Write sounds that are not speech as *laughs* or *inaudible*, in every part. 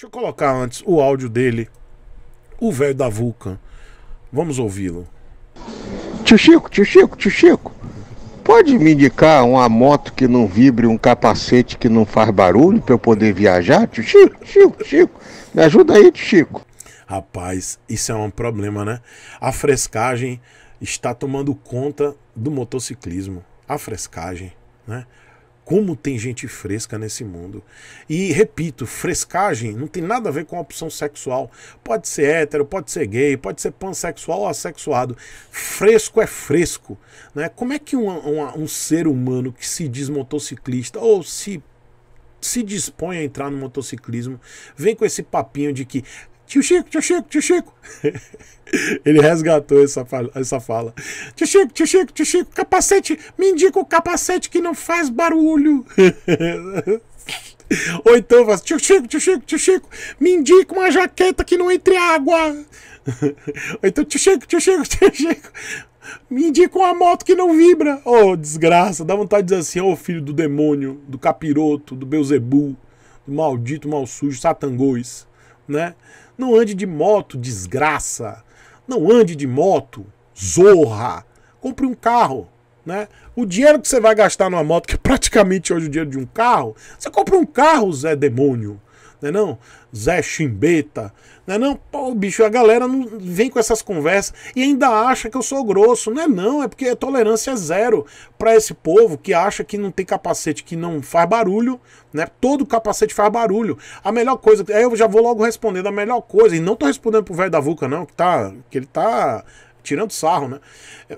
Deixa eu colocar antes o áudio dele, o velho da Vulcan. Vamos ouvi-lo. Tio Chico, tio Chico, tio Chico, pode me indicar uma moto que não vibre, um capacete que não faz barulho para eu poder viajar? Tio Chico, Chico, Chico, me ajuda aí, tio Chico. Rapaz, isso é um problema, né? A frescagem está tomando conta do motociclismo. A frescagem, né? Como tem gente fresca nesse mundo. E repito, frescagem não tem nada a ver com a opção sexual. Pode ser hétero, pode ser gay, pode ser pansexual ou assexuado. Fresco é fresco. Né? Como é que um, um, um ser humano que se diz motociclista ou se se dispõe a entrar no motociclismo, vem com esse papinho de que, Tio Chico, tio Chico, tio Chico. *laughs* Ele resgatou essa fala, essa fala. Tio Chico, tio Chico, tio Chico, capacete, me indica o capacete que não faz barulho. *laughs* Ou então, faz, tio Chico, tio Chico, tio Chico, me indica uma jaqueta que não entre água. *laughs* Ou então, tio Chico, tio Chico, tio Chico, me indica uma moto que não vibra. Ô, oh, desgraça, dá vontade de dizer assim, ô oh, filho do demônio, do capiroto, do Beuzebu, do maldito, mal sujo, satangôs né? Não ande de moto, desgraça. Não ande de moto, zorra. Compre um carro, né? O dinheiro que você vai gastar numa moto, que é praticamente hoje o dinheiro de um carro, você compra um carro, Zé Demônio. Não é não? Zé Chimbeta. Não é não? Pô, bicho, a galera não vem com essas conversas e ainda acha que eu sou grosso. Não é não, é porque a tolerância é zero para esse povo que acha que não tem capacete, que não faz barulho, né? Todo capacete faz barulho. A melhor coisa, aí eu já vou logo respondendo a melhor coisa, e não tô respondendo pro velho da Vulca não, que tá, que ele tá tirando sarro, né?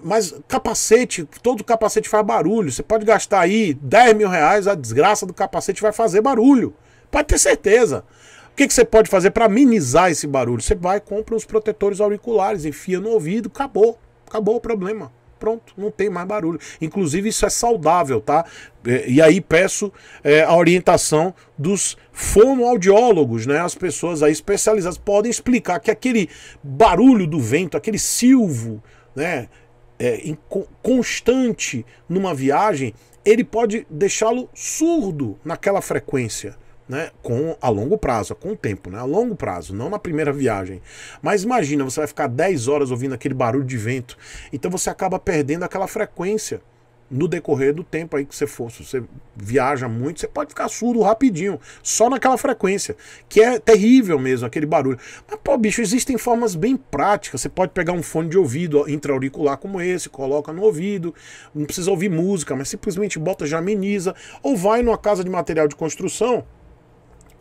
Mas capacete, todo capacete faz barulho. Você pode gastar aí 10 mil reais, a desgraça do capacete vai fazer barulho. Pode ter certeza. O que, que você pode fazer para minimizar esse barulho? Você vai, compra uns protetores auriculares, enfia no ouvido, acabou. Acabou o problema. Pronto, não tem mais barulho. Inclusive, isso é saudável, tá? É, e aí peço é, a orientação dos fonoaudiólogos, né? As pessoas aí especializadas podem explicar que aquele barulho do vento, aquele silvo, né? É, em, constante numa viagem, ele pode deixá-lo surdo naquela frequência né, com a longo prazo, com o tempo, né, a longo prazo, não na primeira viagem. Mas imagina, você vai ficar 10 horas ouvindo aquele barulho de vento, então você acaba perdendo aquela frequência no decorrer do tempo aí que você for, se você viaja muito, você pode ficar surdo rapidinho, só naquela frequência, que é terrível mesmo, aquele barulho. Mas, pô, bicho, existem formas bem práticas, você pode pegar um fone de ouvido intra-auricular como esse, coloca no ouvido, não precisa ouvir música, mas simplesmente bota já ameniza, ou vai numa casa de material de construção,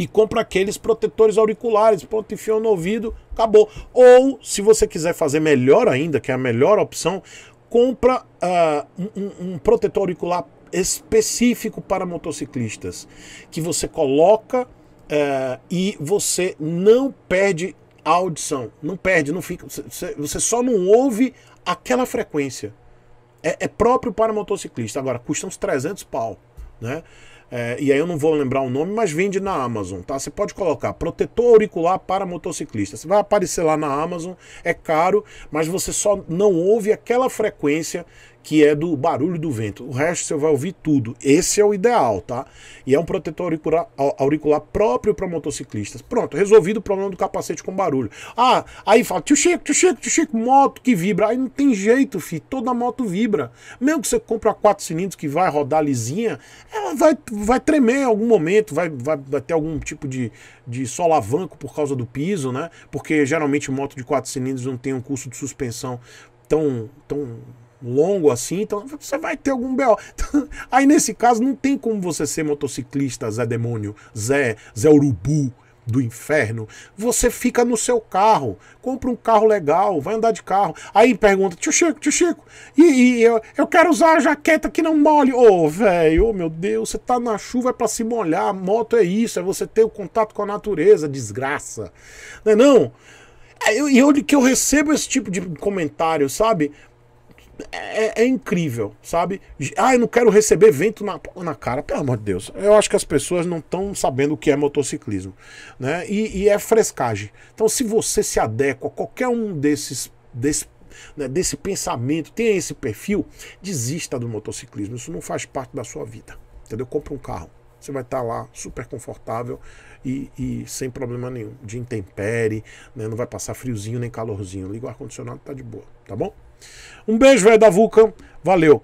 e compra aqueles protetores auriculares, pronto, enfiou no ouvido, acabou. Ou, se você quiser fazer melhor ainda, que é a melhor opção, compra uh, um, um protetor auricular específico para motociclistas, que você coloca uh, e você não perde a audição, não perde, não fica, você só não ouve aquela frequência. É, é próprio para motociclista. Agora, custa uns 300 pau, né? É, e aí eu não vou lembrar o nome, mas vende na Amazon, tá? Você pode colocar protetor auricular para motociclista. Você vai aparecer lá na Amazon, é caro, mas você só não ouve aquela frequência que é do barulho do vento. O resto você vai ouvir tudo. Esse é o ideal, tá? E é um protetor auricular, auricular próprio para motociclistas. Pronto, resolvido o problema do capacete com barulho. Ah, aí fala, tio Chico, tio Chico, tio Chico, moto que vibra. Aí não tem jeito, fi. Toda moto vibra. Mesmo que você compre a quatro cilindros que vai rodar lisinha, ela vai, vai tremer em algum momento, vai, vai, vai ter algum tipo de, de solavanco por causa do piso, né? Porque geralmente moto de quatro cilindros não tem um curso de suspensão tão, tão longo assim, então você vai ter algum BO. *laughs* Aí nesse caso não tem como você ser motociclista, Zé Demônio, Zé, Zé Urubu, do inferno, você fica no seu carro, compra um carro legal, vai andar de carro. Aí pergunta, tio Chico, tio Chico, e, e eu, eu quero usar a jaqueta que não molhe. Ô, oh, velho, oh, meu Deus, você tá na chuva é pra se molhar, a moto é isso, é você ter o contato com a natureza, desgraça. Não é não? É, e onde que eu recebo esse tipo de comentário, sabe? é, é, incrível, sabe? Ah, eu não quero receber vento na, na cara. Pelo amor de Deus. Eu acho que as pessoas não estão sabendo o que é motociclismo. Né? E, e, é frescagem. Então, se você se adequa a qualquer um desses. desses né, desse pensamento, tenha esse perfil, desista do motociclismo. Isso não faz parte da sua vida. Entendeu? Compre um carro. Você vai estar tá lá super confortável e, e sem problema nenhum de intempere. né? não vai passar friozinho nem calorzinho. Liga o ar-condicionado, tá de boa, tá bom? Um beijo, velho da Vulcan. Valeu.